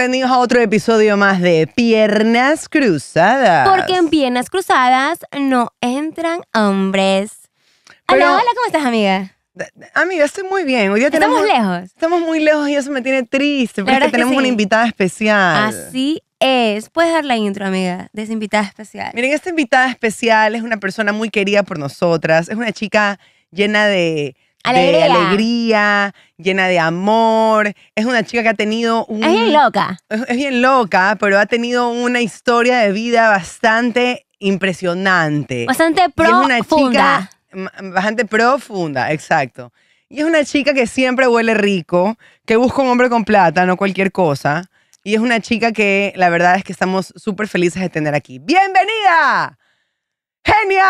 bienvenidos a otro episodio más de Piernas Cruzadas. Porque en Piernas Cruzadas no entran hombres. hola, hola, ¿cómo estás, amiga? Amiga, estoy muy bien. Hoy estamos lejos. Estamos muy lejos y eso me tiene triste porque tenemos una invitada especial. Así es. Puedes dar la intro, amiga, de esa invitada especial. Miren, esta invitada especial es una persona muy querida por nosotras. Es una chica llena de Alegría. de alegría, llena de amor. Es una chica que ha tenido un... Es bien loca. Es, bien loca, pero ha tenido una historia de vida bastante impresionante. Bastante profunda. bastante profunda, exacto. Y es una chica que siempre huele rico, que busca un hombre con plata, no cualquier cosa. Y es una chica que la verdad es que estamos súper felices de tener aquí. ¡Bienvenida! ¡Genia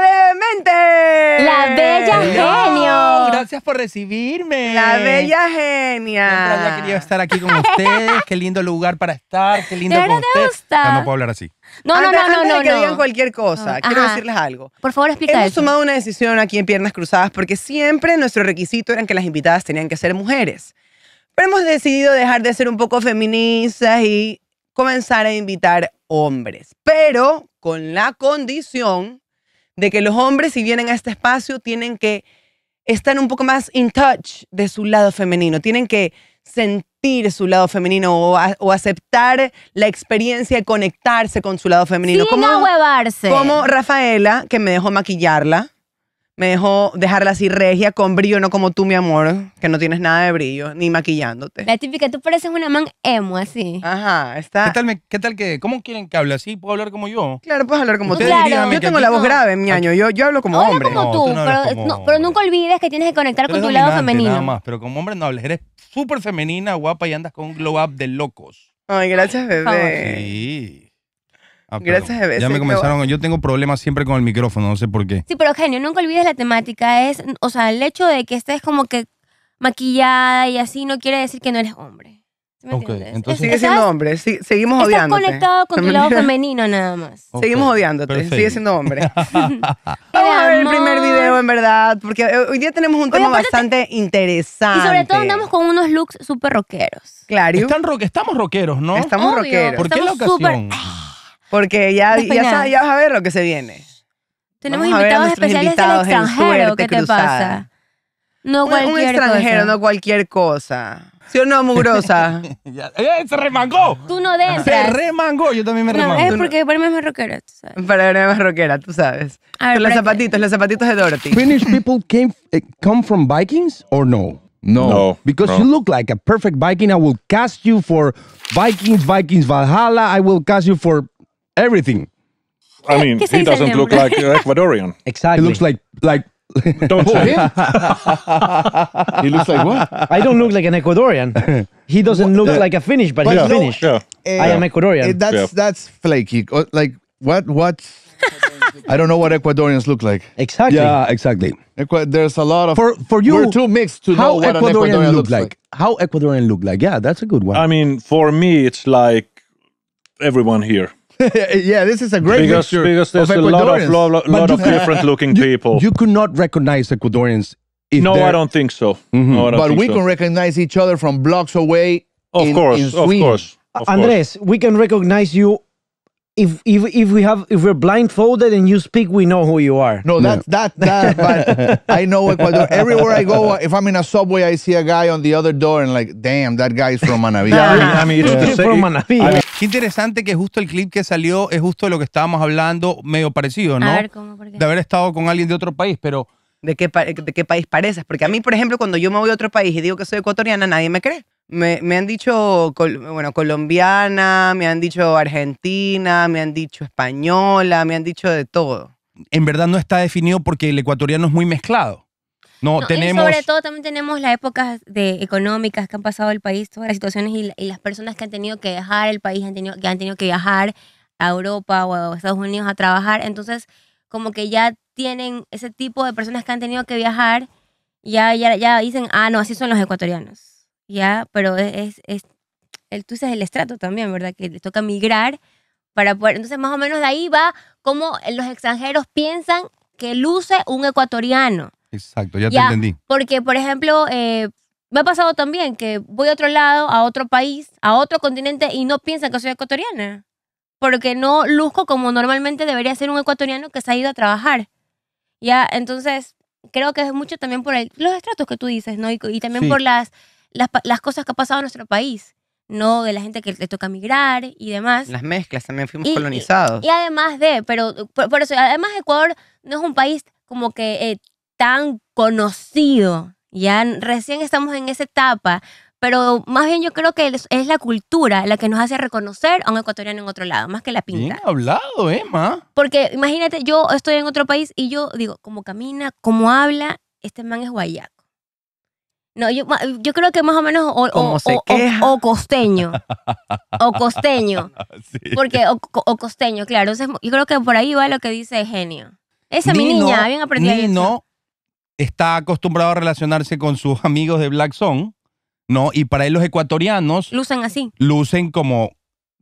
de mente! La bella genio. Gracias por recibirme. La bella genia. Siempre quería estar aquí con ustedes. qué lindo lugar para estar. Qué lindo con no puedo hablar así. No, no, no, no, no, que digan cualquier cosa, ah, quiero ah. decirles algo. Por favor, explica Hemos tomado una decisión aquí en Piernas Cruzadas porque siempre nuestro requisito era que las invitadas tenían que ser mujeres. Pero hemos decidido dejar de ser un poco feministas y comenzar a invitar hombres. Pero con la condición de que los hombres, si vienen a este espacio, tienen que estar un poco más in touch de su lado femenino, tienen que sentir su lado femenino o, aceptar la experiencia de conectarse con su lado femenino. Sin Como Rafaela, que me dejó maquillarla me dejó dejarla así regia con brillo, no como tú, mi amor, que no tienes nada de brillo, ni maquillándote. La típica, tú pareces una man emo así. Ajá, está. ¿Qué tal, que, cómo quieren que hable así? ¿Puedo hablar como yo? Claro, puedes hablar como tú. yo tengo la voz grave, mi año, yo, hablo como hombre. como no, pero, nunca olvides que tienes que conectar con tu lado femenino. Nada más, pero como hombre no hables, eres súper femenina, guapa y andas con un glow up de locos. Ay, gracias, bebé. Sí. Ah, Gracias a Ya me comenzaron. Yo tengo problemas siempre con el micrófono, no sé por qué. Sí, pero genio, nunca olvides la temática. Es, o sea, el hecho de que estés como que maquillada y así no quiere decir que no eres hombre. ¿Me Entonces, sigue siendo hombre, seguimos odiándote. Estás conectado con tu lado femenino nada más. seguimos odiándote, sigue siendo hombre. Vamos a ver el primer video, en verdad, porque eh, hoy día tenemos un tema bastante interesante. Y sobre todo andamos con unos looks súper rockeros. Claro. Están estamos rockeros, ¿no? Estamos roqueros. rockeros. ¿Por qué la ocasión? ¡Ah! Porque ya, ya, ya, vas a ver lo que se viene. Tenemos invitados especiales del extranjero. ¿Qué te pasa? No cualquier extranjero, no cualquier cosa. ¿Sí o no, mugrosa? ¡Eh, se remangó! Tú no Se remangó, yo también me no, Es porque mí es más tú sabes. Para verme más tú sabes. los zapatitos, los zapatitos de Dorothy. Finnish people came, eh, come from Vikings or no? No. no because you look like a perfect Viking. I will cast you for Vikings, Vikings Valhalla. I will cast you for everything. I mean, he doesn't look like Ecuadorian. Exactly. He looks like like. Don't say. he looks like what? I don't look like an Ecuadorian. He doesn't look like a Finnish, but, he's Finnish. Yeah. I am Ecuadorian. Eh, that's that's flaky. Uh, like what? What? I don't know what Ecuadorians look like. Exactly. Yeah, exactly. there's a lot of for for you. We're too mixed to know what Ecuadorian, Ecuadorian look like. like. How Ecuadorian look like? Yeah, that's a good one. I mean, for me, it's like everyone here. yeah, this is a great because, mixture because there's of a lot of, lot, lot of different looking you, people. You could not recognize Ecuadorians. no, I don't think so. Mm -hmm. no, mm-hmm. don't but think we so. can recognize each other from blocks away. Of in, course, in of course, of Andres, course. we can recognize you if if if we have if we're blindfolded and you speak, we know who you are. No, that yeah. that that. but I know Ecuador. Everywhere I go, if I'm in a subway, I see a guy on the other door, and like, damn, that guy's from Manaví. yeah, I mean, I mean it's yeah. the same. From Manaví. I mean, Qué interesante que justo el clip que salió es justo lo que estábamos hablando, medio parecido, ¿no? De haber estado con alguien de otro país, pero... ¿De qué, país pareces? Porque a mí, por ejemplo, cuando yo me voy a otro país y digo que soy ecuatoriana, nadie me cree. Me, han dicho, bueno, colombiana, me han dicho argentina, me han dicho española, me han dicho de todo. En verdad no está definido porque el ecuatoriano es muy mezclado. No, tenemos... Y sobre todo también tenemos las épocas de económicas que han pasado el país, todas las situaciones y, las personas que han tenido que dejar el país, han tenido, que han tenido que viajar a Europa o a Estados Unidos a trabajar. Entonces, como que ya tienen ese tipo de personas que han tenido que viajar, ya, ya, ya dicen, ah, no, así son los ecuatorianos. Ya, pero es, es, el, tú dices el estrato también, ¿verdad? Que les toca migrar para poder. Entonces, más o menos de ahí va cómo los extranjeros piensan que luce un ecuatoriano. Exacto, ya, te entendí. Porque, por ejemplo, eh, me ha pasado también que voy a otro lado, a otro país, a otro continente y no piensan que soy ecuatoriana. Porque no luzco como normalmente debería ser un ecuatoriano que se ha ido a trabajar. Ya, entonces, creo que es mucho también por los estratos que tú dices, ¿no? Y, también por las, las, cosas que ha pasado en nuestro país, ¿no? De la gente que le toca migrar y demás. Las mezclas, también fuimos colonizados. Y, y, además de, pero por, eso, además Ecuador no es un país como que eh, tan conocido. Ya recién estamos en esa etapa, pero más bien yo creo que es la cultura la que nos hace reconocer a un ecuatoriano en otro lado, más que la pinta. Bien hablado, Emma. Porque imagínate, yo estoy en otro país y yo digo, como camina, como habla, este man es guayaco. No, yo, yo, creo que más o menos o, o, costeño. o costeño. Porque, o, costeño, claro. yo creo que por ahí va lo que dice Genio. Esa es mi niña, bien aprendida está acostumbrado a relacionarse con sus amigos de Black Zone, ¿no? Y para él los ecuatorianos... Lucen así. Lucen como,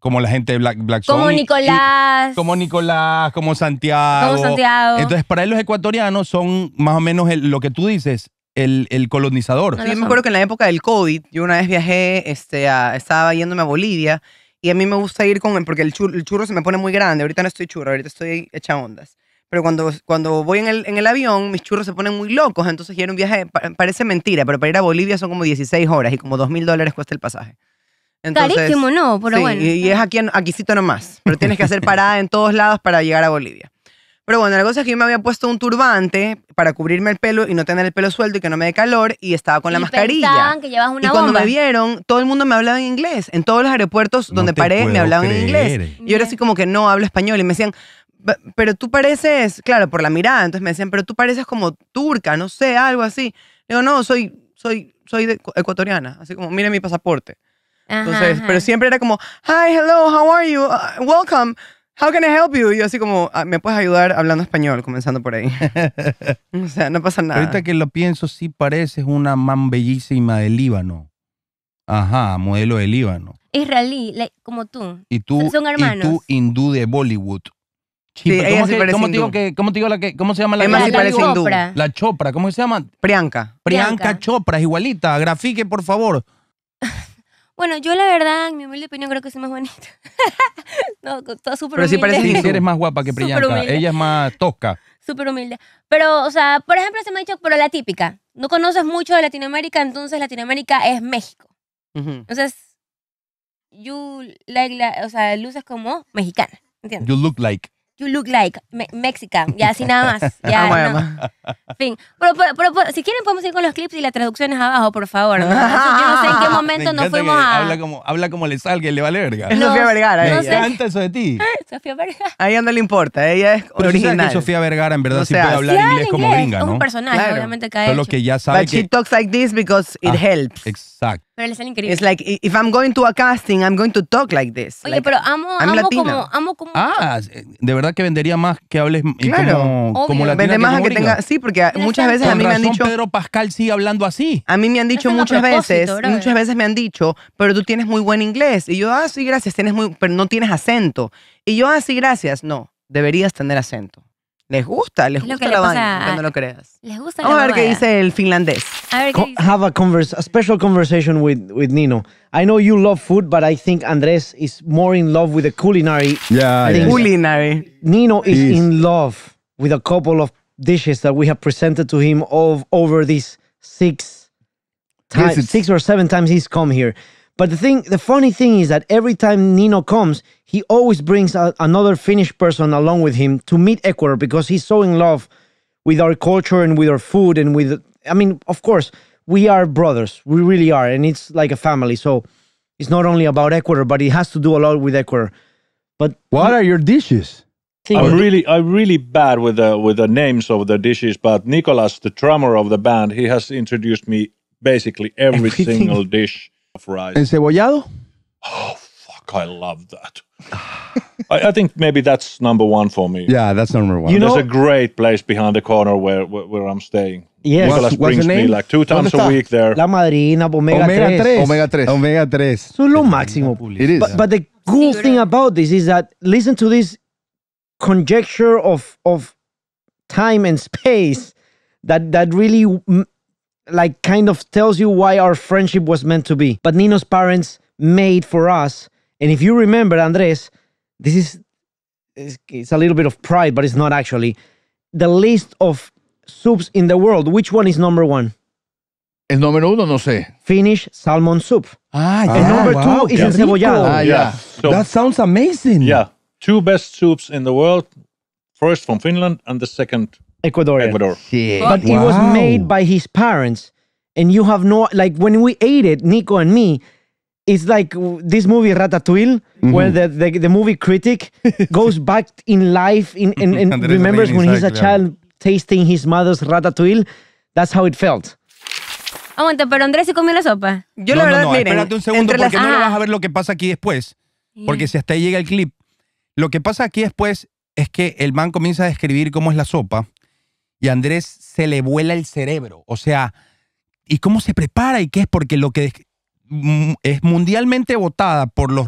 como la gente de Black, Black Como Nicolás. como Nicolás, como Santiago. Como Santiago. Entonces, para él los ecuatorianos son más o menos lo que tú dices, el, el, colonizador. Sí, yo me acuerdo que en la época del COVID, yo una vez viajé, este, estaba yéndome a Bolivia y a mí me gusta ir con, él porque el churro, el churro se me pone muy grande, ahorita no estoy churro, ahorita estoy hecha ondas pero cuando, cuando voy en el, en el avión, mis churros se ponen muy locos, entonces ya era un viaje, parece mentira, pero para ir a Bolivia son como 16 horas y como 2 mil dólares cuesta el pasaje. Entonces, Carísimo, no, pero bueno. Y, es aquí, en- aquícito nomás, pero tienes que hacer parada en todos lados para llegar a Bolivia. Pero bueno, la cosa es que yo me había puesto un turbante para cubrirme el pelo y no tener el pelo suelto y que no me dé calor y estaba con la mascarilla. y cuando me vieron, todo el mundo me hablaba en inglés. En todos los aeropuertos donde paré, me hablaban en inglés. Y yo era así como que no hablo español. Y me decían, pero tú pareces, claro, por la mirada, entonces me decían, pero tú pareces como turca, no sé, algo así. Digo, no, soy, soy, soy ecuatoriana, así como, mire mi pasaporte. entonces, pero siempre era como, hi, hello, how are you? Uh, welcome. How can I help you? Y yo así como, ah, ¿me puedes ayudar hablando español? Comenzando por ahí. o sea, no pasa nada. Ahorita que lo pienso, sí pareces una man bellísima del Líbano. Ajá, modelo de Líbano. Israelí, como tú. Y tú, Y tú hindú de Bollywood. Sí, ¿cómo, se, digo la que, ¿Cómo se llama la la La Chopra, ¿cómo se llama? Priyanka. Priyanka, Chopra, es igualita. Grafique, por favor. bueno, yo la verdad, en mi humilde opinión, creo que soy más bonita. no, está súper Pero sí parece que eres más guapa que Priyanka. Ella es más tosca. Súper humilde. Pero, o sea, por ejemplo, se me ha dicho, pero la típica. No conoces mucho de Latinoamérica, entonces Latinoamérica es México. Entonces, you like, o sea, luces como mexicana. ¿Entiendes? You look like you look like me ya así nada más. Ya, ah, En Fin. Pero, pero, si quieren podemos ir con los clips y las traducciones abajo, por favor. ¿no? sé en qué momento nos fuimos a... Habla como, habla como le salga y le vale verga. No, no, no Me encanta eso de ti. Sofía Vergara. A ella no le importa, ella es Pero original. Sabes que Sofía Vergara en verdad sí puede hablar inglés, como gringa, ¿no? Es un personaje, obviamente cae. Solo que ya sabe But que... she talks like this because it ah, helps. Exacto. Pero le sale increíble. It's like if I'm going to a casting, I'm going to talk like this. Oye, pero amo, amo como, amo como. Ah, eh, de verdad que vendería más que hables claro, como, como latina. Vende más que, que tenga, sí, porque muchas veces a mí me han dicho. Pedro Pascal sigue hablando así. A mí me han dicho muchas veces, muchas veces me han dicho, pero tú tienes muy buen inglés y yo, ah, sí, gracias, tienes muy, pero no tienes acento. Y yo así, ah, gracias. No, deberías tener acento. Les gusta, les gusta la vaina, no lo creas. Les gusta Vamos a ver qué dice el finlandés. A ver, ¿qué dice? Have a, converse, a special conversation with, with Nino. I know you love food, but I think Andres is more in love with the culinary. Yeah, Culinary. Nino is in love with a couple of dishes that we have presented to him over these six times, six or seven times he's come here. But the thing, the funny thing is that every time Nino comes, he always brings a, another Finnish person along with him to meet Ecuador because he's so in love with our culture and with our food and with. I mean, of course, we are brothers. We really are, and it's like a family. So it's not only about Ecuador, but it has to do a lot with Ecuador. But what are your dishes? I'm really, I'm really bad with the with the names of the dishes. But Nicolas, the drummer of the band, he has introduced me basically every Everything. single dish fries. Encebollado? Oh, fuck, I love that. I, I, think maybe that's number one for me. Yeah, that's number one. You know, There's a great place behind the corner where, where, where I'm staying. Yes. what's, what's brings me like two times a week there. La Madrina, Omega, Omega 3. Omega 3. Omega 3. So lo máximo. It is. But, but the cool thing about this is that listen to this conjecture of of time and space that that really like kind of tells you why our friendship was meant to be. But Nino's parents made for us. And if you remember, Andres, this is it's a little bit of pride, but it's not actually the list of soups in the world. Which one is number one? El número uno, no sé. Finnish salmon soup. Ah, yeah. And number wow. two is ah, yeah. encebollado. Ah, yeah. So, that sounds amazing. Yeah. Two best soups in the world. First from Finland and the second Ecuador. Sí. But wow. it was made by his parents. And you have no, like, when we ate it, Nico and me, it's like this movie Ratatouille, donde mm-hmm. el where the, the, the, movie critic goes back in life in, and, and remembers when he's a child tasting his mother's Ratatouille. That's how it felt. Aguanta, pero Andrés se comió la sopa. Yo no, la verdad, no, no, miren, espérate un segundo porque no ah. vas a ver lo que pasa aquí después. Porque si hasta ahí llega el clip, lo que pasa aquí después es que el man comienza a describir cómo es la sopa y Andrés se le vuela el cerebro. O sea, ¿y cómo se prepara y qué es? Porque lo que mm, es mundialmente votada por, los,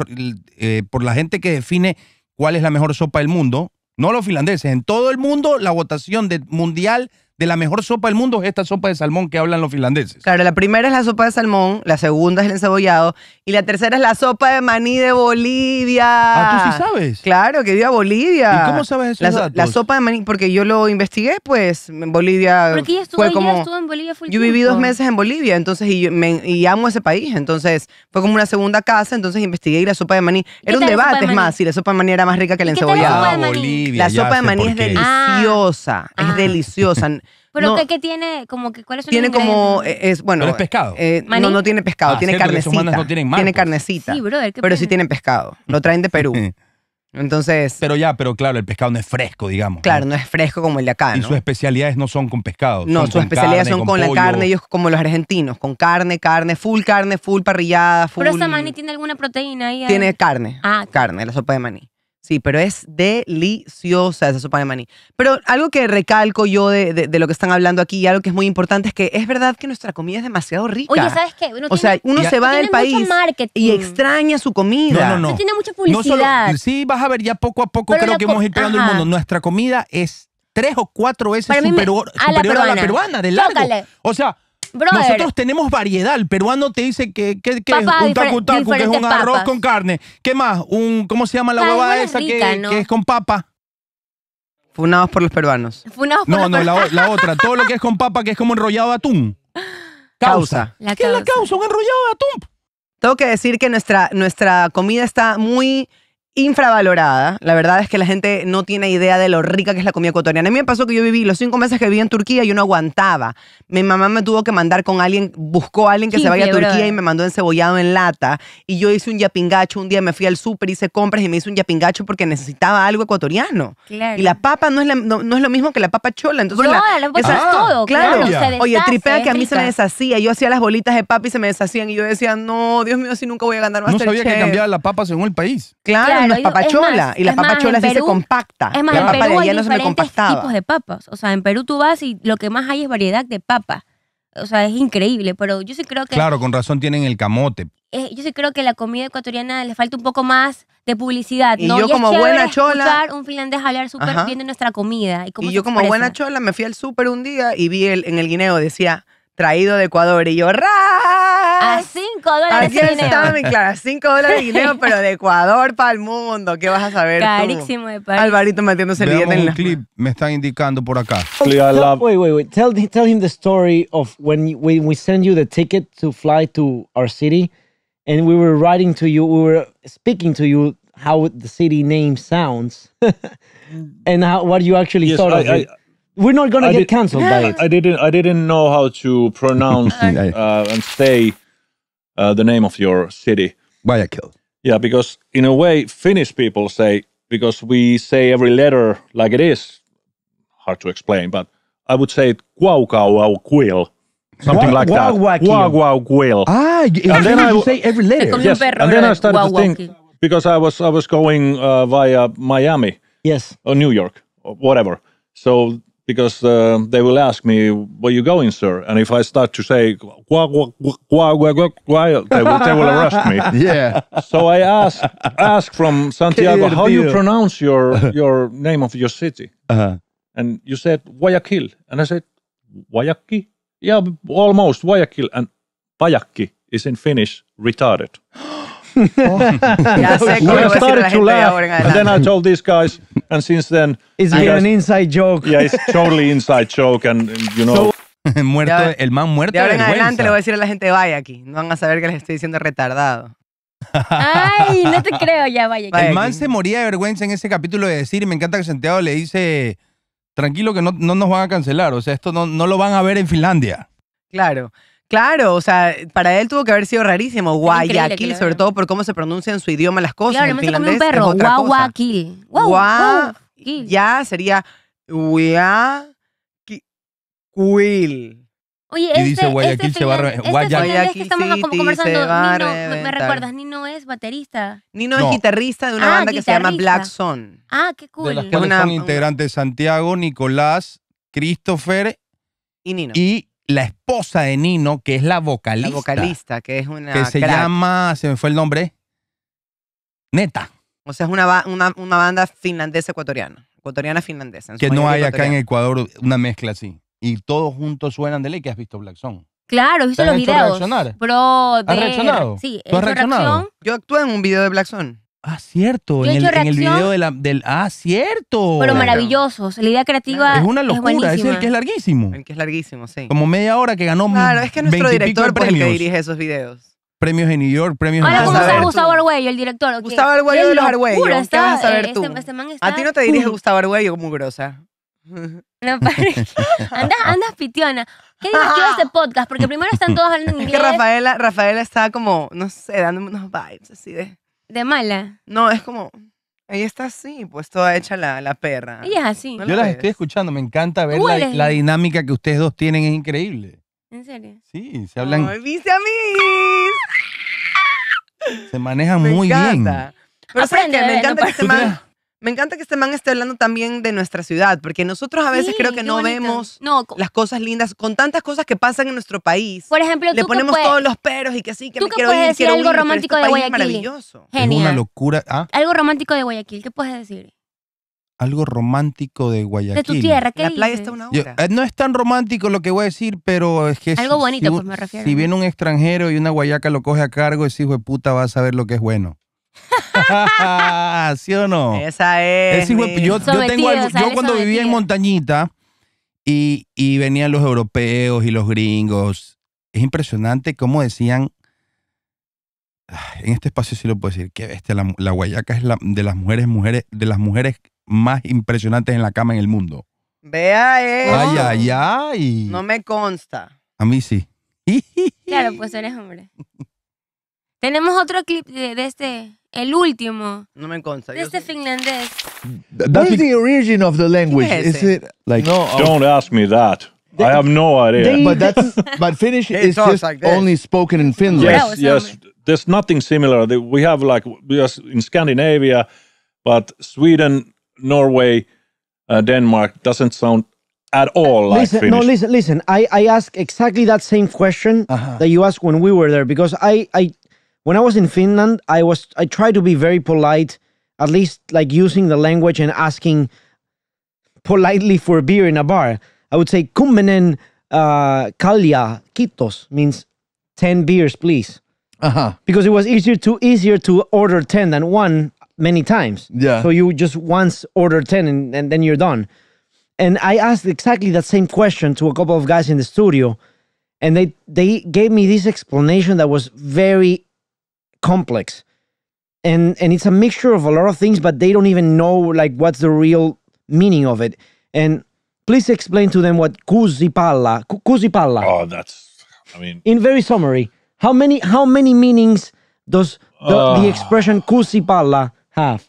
eh, por la gente que define cuál es la mejor sopa del mundo, no los finlandeses, en todo el mundo la votación de mundial de la mejor sopa del mundo es esta sopa de salmón que hablan los finlandeses. Claro, la primera es la sopa de salmón, la segunda es el encebollado y la tercera es la sopa de maní de Bolivia. Ah, tú sí sabes. Claro, que a Bolivia. ¿Y cómo sabes eso? La, sopa de maní, porque yo lo investigué, pues en Bolivia. Porque estuvo, fue como, en Bolivia full Yo viví dos meses en Bolivia, entonces, y, me, y amo ese país, entonces fue como una segunda casa, entonces investigué y la sopa de maní. Era un debate, es más, si la sopa de maní era más rica que el encebollado. La sopa de maní, ah, Bolivia, es ah. deliciosa, es ah. deliciosa. ¿Pero qué, tiene? Como que, ¿Cuáles son Tiene como, eh, es, bueno... ¿Pero es pescado? Eh, no, no tiene pescado, ah, tiene carnecita. No tienen tiene carnecita. Sí, pero sí tienen pescado, lo traen de Perú. Entonces... Pero ya, pero claro, el pescado no es fresco, digamos. Claro, no, es fresco como el de acá, ¿no? Y sus especialidades no son con pescado. No, sus especialidades son con, la carne, ellos como los argentinos, con carne, carne, full carne, full parrillada, full... Pero esa maní tiene alguna proteína ahí. Tiene carne, ah, carne, la sopa de maní. Sí, pero es deliciosa esa sopa de maní. Pero algo que recalco yo de, lo que están hablando aquí y algo que es muy importante es que es verdad que nuestra comida es demasiado rica. Oye, ¿sabes qué? Uno o sea, uno se va del país y extraña su comida. No, no, tiene mucha publicidad. sí, vas a ver ya poco a poco, creo que hemos ido pegando el mundo. Nuestra comida es tres o cuatro veces superior, a, la peruana, de largo. O sea, nosotros tenemos variedad. El peruano te dice que, es un tacu que es un arroz con carne. ¿Qué más? Un, ¿Cómo se llama la esa que, es con papa? Funados por los peruanos. Funados no, no, La, otra. Todo lo que es con papa, que es como enrollado de atún. Causa. ¿Qué es la causa? Un enrollado de atún. Tengo que decir que nuestra, nuestra comida está muy infravalorada. La verdad es que la gente no tiene idea de lo rica que es la comida ecuatoriana. A mí me pasó que yo viví los cinco meses que viví en Turquía y yo no aguantaba. Mi mamá me tuvo que mandar con alguien, buscó a alguien que se vaya a Turquía y me mandó encebollado en lata. Y yo hice un yapingacho. Un día me fui al súper, hice compras y me hice un yapingacho porque necesitaba algo ecuatoriano. Y la papa no es, no, es, lo mismo que la papa chola. Entonces no, la, la es todo. Claro. Oye, tripea que a mí se me deshacía. Yo hacía las bolitas de papa y se me deshacían. Y yo decía, no, Dios mío, si nunca voy a ganar más. No sabía que cambiaba la papa según el país. claro no es papachola. y la papachola sí se compacta. Es más, en Perú no se me tipos de papas. O sea, en Perú tú vas y lo que más hay es variedad de papas. O sea, es increíble, pero yo sí creo que... Claro, con razón tienen el camote. Eh, yo sí creo que la comida ecuatoriana le falta un poco más de publicidad. Y ¿no? yo como es buena chola... un finlandés hablar súper bien de nuestra comida. Y, yo como buena chola me fui al súper un día y vi el, en el guineo, decía traído de Ecuador. Y yo, ¡ra! A 5 dólares. Aquí está, mi Clara, 5 dólares de guineo, pero de Ecuador para el mundo. ¿Qué vas a saber? Carísimo tú? de París. Alvarito metiéndose el billete en la. clip, me están indicando por acá. Wait, wait, wait. Tell, tell him the story of when, we send you the ticket to fly to our city and we were writing to you, we were speaking to you how the city name sounds and how, what you actually thought of it. We're not gonna I get did, cancelled by it. I didn't. I didn't know how to pronounce uh, and say uh, the name of your city. Guayaquil. Yeah, because in a way, Finnish people say because we say every letter like it is. Hard to explain, but I would say it, Guaucauauquil. Something like that. Guaucauauquil. Ah, and then I say every letter. Yes, and then I started to think because I was I was going uh, via Miami. Yes. Or New York or whatever. So because um, they will ask me, "Where you going, sir?" And if I start to say, "Wah they, will, they will arrest me. yeah. So I ask ask from Santiago how you pronounce your your name of your city, uh-huh. and you said Guayaquil, and I said Guayaquil. Yeah, almost Guayaquil, and Pajakki is in Finnish retarded. ya sé cómo started to laugh, then I told these guys, and since then, It's been an inside joke. yeah, it's totally inside joke, and you know, muerto, el man muerto De ahora en adelante le voy a decir a la gente, vaya aquí. No van a saber que les estoy diciendo retardado. Ay, no te creo, ya vaya. Vaya. El man se moría de vergüenza en ese capítulo de decir, y me encanta que Santiago le dice, tranquilo que no, no nos van a cancelar, o sea, esto no, no lo van a ver en Finlandia. Claro. Claro, o sea, para él tuvo que haber sido rarísimo. Guayaquil, sobre todo por cómo se pronuncian en su idioma las cosas. Claro, en finlandés un perro. Guayaquil. Guayaquil. Ya sería Guayaquil. Oye, este, dice Guayaquil este se a este Guayaquil, que estamos conversando, me, recuerdas, Nino es baterista. Nino es guitarrista de una ah, banda que se llama Black Son. Ah, qué cool. De que son integrantes Santiago, Nicolás, Christopher y Nino la esposa de Nino, que es la vocalista. La vocalista, que es una. Que se llama, se me fue el nombre. Neta. O sea, es una, una, banda finlandesa ecuatoriana. Ecuatoriana finlandesa. Que no hay acá en Ecuador una mezcla así. Y todos juntos suenan de ley que has visto Black Claro, he visto los videos. Reaccionar? Bro, ¿Has reaccionado? Sí, ¿Tú has Yo actué en un video de Black Song. Ah, cierto. en, el, video de la- del. Ah, cierto. Pero maravillosos. La idea creativa es una locura. es el que es larguísimo. El que es larguísimo, sí. Como media hora que ganó. Claro, es que nuestro director el dirige esos videos. Premios en New York, premios Ahora, en Gustavo Arguello, el director? Gustavo Arguello de los Arguello, vas a saber este, tú? Este, este a ti no te dirige Gustavo Arguello como grosa. No, parece. andas, andas pitiona. Qué divertido este podcast, porque primero están todos hablando en Es que Rafaela, Rafaela está como, no sé, dando unos vibes así de. De mala. No, es como. Ella está así, pues toda hecha la, la perra. Ella es así. Yo las estoy escuchando, me encanta ver la, la dinámica que ustedes dos tienen, es increíble. ¿En serio? Sí, se hablan. Me dice a mí! Se manejan muy bien. bien. encanta. Aprende, Me encanta que se me encanta que este man esté hablando también de nuestra ciudad, porque nosotros a veces creo que no vemos las cosas lindas con tantas cosas que pasan en nuestro país. Por ejemplo, le ponemos todos los peros y que sí, que ¿tú me puedes decir algo romántico este de Guayaquil. Genial. una locura. ¿ah? Algo romántico de Guayaquil, ¿qué puedes decir? Algo romántico de Guayaquil. De tu tierra, ¿qué La playa está una hora. Eh, no es tan romántico lo que voy a decir, pero es que... Algo bonito, si, pues, me refiero. Si viene un extranjero y una guayaca lo coge a cargo, ese hijo de puta va a saber lo que es bueno. ¿Sí o no? Esa es. yo, cuando vivía en Montañita y, venían los europeos y los gringos, es impresionante cómo decían en este espacio sí lo puedo decir, que la, guayaca es de las mujeres, mujeres, de las mujeres más impresionantes en la cama en el mundo. Vea eso. Ay, ay, ay. No me consta. A mí sí. Claro, pues eres hombre. Tenemos otro clip de, de este, el último. No me consta. De este finlandés. What is the origin of the language? Yes. Is it like no? Oh. Don't ask me that. I have no idea. They- But that's but Finnish is just like only spoken in Finland. Yes, yes. There's nothing similar. We have like just in Scandinavia, but Sweden, Norway, uh, Denmark doesn't sound at all like listen, Finnish. no, listen, listen. I, I ask exactly that same question uh-huh. that you asked when we were there because I, I when I was in Finland, I was I tried to be very polite, at least like using the language and asking politely for a beer in a bar. I would say kummenen uh, kalja kitos means ten beers, please. Uh-huh. Because it was easier to easier to order ten than one many times. Yeah. So you just once order ten and, and then you're done. And I asked exactly that same question to a couple of guys in the studio, and they they gave me this explanation that was very complex and and it's a mixture of a lot of things but they don't even know like what's the real meaning of it and please explain to them what kusipalla kusipalla oh that's i mean in very summary how many how many meanings does the, uh, the ah. expression kusipalla have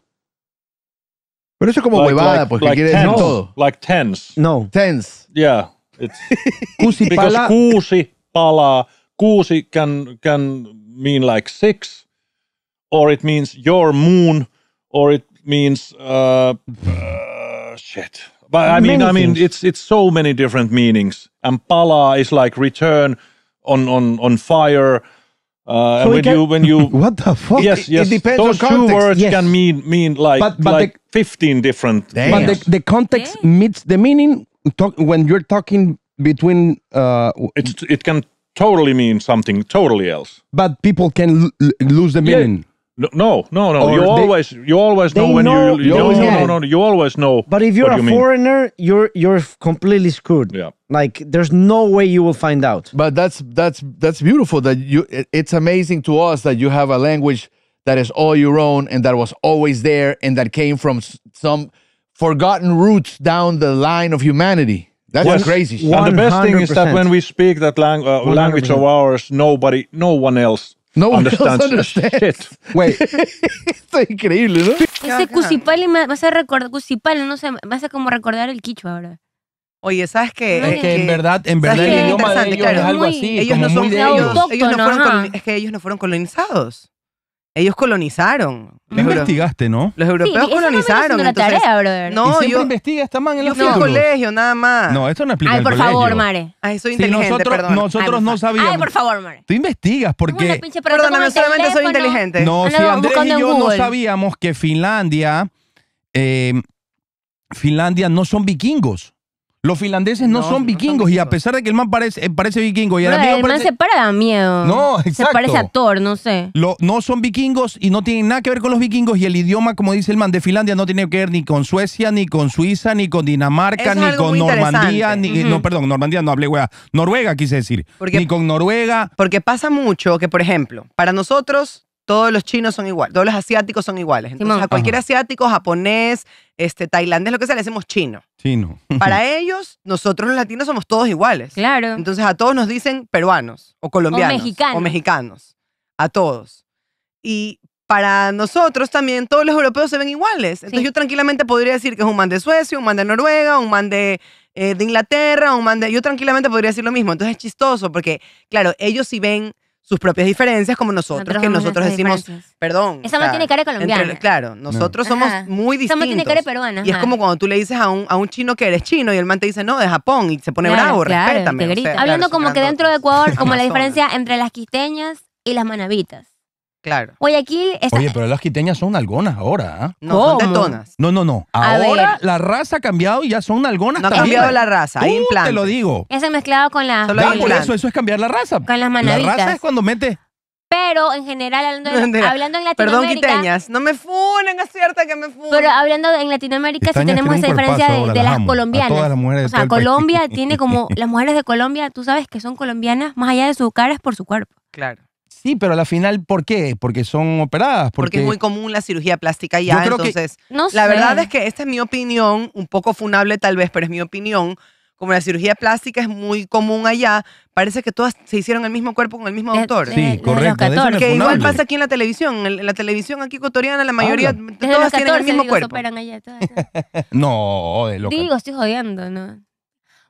Pero eso como like, huevada, like, porque like quiere decir todo. Like tens. No. Tens. Yeah. It's, because kusipala, pala, kusi can, can mean like six, or it means your moon, or it means uh, uh, shit. But I mean, many I mean, things. it's it's so many different meanings. And pala is like return on on on fire. Uh, so and when can, you when you what the fuck? Yes, yes. It depends Those on context. two words yes. can mean mean like but, but like the, fifteen different. Damn. But the, the context meets the meaning. Talk, when you're talking between, uh, it's, it can totally mean something totally else. But people can lose the meaning. Yeah. No, no, no. Or you always, you always know when know, you. you, know, always know. No, no, you always know. But if you're a you foreigner, mean. you're you're completely screwed. Yeah. Like there's no way you will find out. But that's that's that's beautiful. That you. It, it's amazing to us that you have a language that is all your own and that was always there and that came from some forgotten roots down the line of humanity. That's one, crazy shit. And the best thing is that when we speak that lang uh, language of ours, nobody, no one else no understands, understands. Wait, Está increíble, ¿no? Ese Cusipali, vas a recordar, Cusipali, no sé, vas a como recordar el quichua ahora. Oye, ¿sabes qué? Es que en verdad, en verdad el idioma de ellos claro, es algo muy, así. Ellos no son, ellos, ellos no fueron, es que ellos no fueron colonizados. Ellos colonizaron. Los investigaste, ¿no? Los europeos sí, colonizaron. No entonces, una tarea, brother. No, y siempre yo investiga esta man en los Yo fui al colegio, nada más. No, esto no explica Ay, por favor, Mare. Ay, soy inteligente, nosotros, perdón. Nosotros no sabíamos. Ay, por favor, Mare. Tú investigas porque... Perdóname, no solamente soy inteligente. No, si Andrés y yo no sabíamos que Finlandia... Eh, Finlandia no son vikingos. Los finlandeses no, son vikingos y a pesar de que el man parece, eh, parece vikingo y el, amigo el man se para da miedo. No, exacto. Se parece a Thor, no sé. no son vikingos y no tienen nada que ver con los vikingos y el idioma, como dice el man, de Finlandia no tiene que ver ni con Suecia, ni con Suiza, ni con Dinamarca, ni con Normandía, ni... Eh, no, perdón, Normandía no hablé, wea. Noruega quise decir. ni con Noruega. Porque pasa mucho que, por ejemplo, para nosotros todos los chinos son iguales, todos los asiáticos son iguales. Entonces, a cualquier asiático, japonés, este, tailandés, lo que sea, le decimos chino. Chino. Para ellos, nosotros los latinos somos todos iguales. Claro. Entonces a todos nos dicen peruanos o colombianos. O mexicanos. A todos. Y para nosotros también todos los europeos se ven iguales. Entonces yo tranquilamente podría decir que es un man de Suecia, un man de Noruega, un man de, eh, de Inglaterra, un man de... Yo tranquilamente podría decir lo mismo. Entonces es chistoso porque, claro, ellos si ven sus propias diferencias como nosotros, que nosotros decimos, perdón. Esa no tiene cara colombiana. claro, nosotros somos muy distintos. Esa tiene cara peruana. Y es como cuando tú le dices a un, a un chino que eres chino y el man te dice, no, de Japón, y se pone bravo, respétame. Hablando como que dentro de Ecuador, como la diferencia entre las quisteñas y las manavitas. Claro. Oye, pero las quiteñas son algonas ahora. ¿ah? No, No, no, Ahora la raza ha cambiado y ya son algonas. No ha cambiado la raza, hay implantes. te lo digo. Ya mezclado con las... eso, es cambiar la raza. Con las manavitas. La raza es cuando mete Pero en general, hablando, en Latinoamérica... Perdón, quiteñas, no me funen, es que me funen. Pero hablando en Latinoamérica Si tenemos esa diferencia de, las, colombianas. o sea, Colombia tiene como... Las mujeres de Colombia, tú sabes que son colombianas más allá de su cara es por su cuerpo. Claro. Sí, pero al final, ¿por qué? Porque son operadas. Porque, es muy común la cirugía plástica allá. entonces. la verdad es que esta es mi opinión, un poco funable tal vez, pero es mi opinión. Como la cirugía plástica es muy común allá, parece que todas se hicieron el mismo cuerpo con el mismo eh, doctor. Eh, sí, correcto. De igual pasa aquí en la televisión. En la televisión aquí ecuatoriana, la mayoría, todas tienen el mismo cuerpo. no, de Digo, estoy jodiendo, ¿no?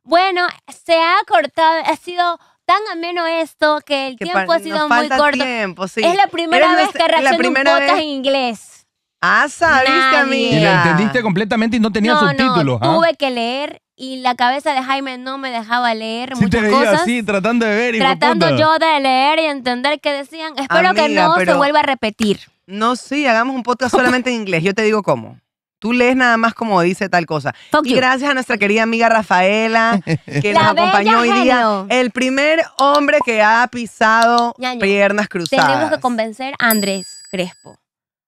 Bueno, se ha cortado, ha sido tan ameno esto que el tiempo ha sido muy corto. Es la primera vez que reacciono un podcast en inglés. Ah, sabiste, a Y la entendiste completamente y no tenía subtítulos. No, ¿ah? tuve que leer y la cabeza de Jaime no me dejaba leer muchas te cosas. así, tratando de ver y Tratando yo de leer y entender qué decían. Espero que no se vuelva a repetir. No, sí, hagamos un podcast solamente en inglés. Yo te digo cómo. Tú lees nada más como dice tal cosa. y gracias a nuestra querida amiga Rafaela, que nos acompañó hoy día. El primer hombre que ha pisado piernas cruzadas. Tenemos que convencer a Andrés Crespo.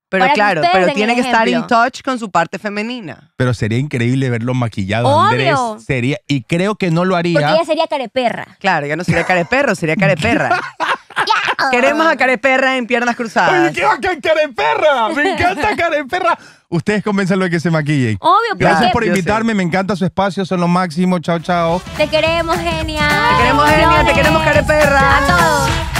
Pero claro, pero tiene que estar en touch con su parte femenina. Pero sería increíble verlo maquillado, Andrés. Sería, y creo que no lo haría. Porque ella sería careperra. Claro, ya no sería careperro, sería careperra. Queremos a careperra en piernas cruzadas. qué va ¡Me encanta careperra! Ustedes lo de que se maquillen. Obvio, Gracias por invitarme, me encanta su espacio, son lo máximo. Chao, chao. Te queremos, genial. Te queremos, genia, te queremos, careperra. A todos.